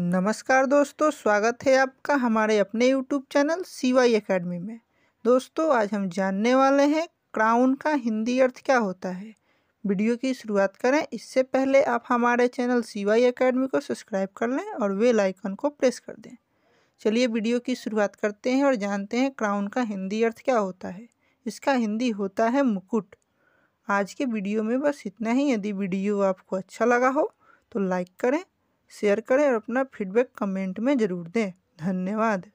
नमस्कार दोस्तों स्वागत है आपका हमारे अपने यूट्यूब चैनल सीवाई अकेडमी में दोस्तों आज हम जानने वाले हैं क्राउन का हिंदी अर्थ क्या होता है वीडियो की शुरुआत करें इससे पहले आप हमारे चैनल सीवाई अकेडमी को सब्सक्राइब कर लें और वे आइकन को प्रेस कर दें चलिए वीडियो की शुरुआत करते हैं और जानते हैं क्राउन का हिंदी अर्थ क्या होता है इसका हिंदी होता है मुकुट आज के वीडियो में बस इतना ही यदि वीडियो आपको अच्छा लगा हो तो लाइक करें शेयर करें और अपना फीडबैक कमेंट में ज़रूर दें धन्यवाद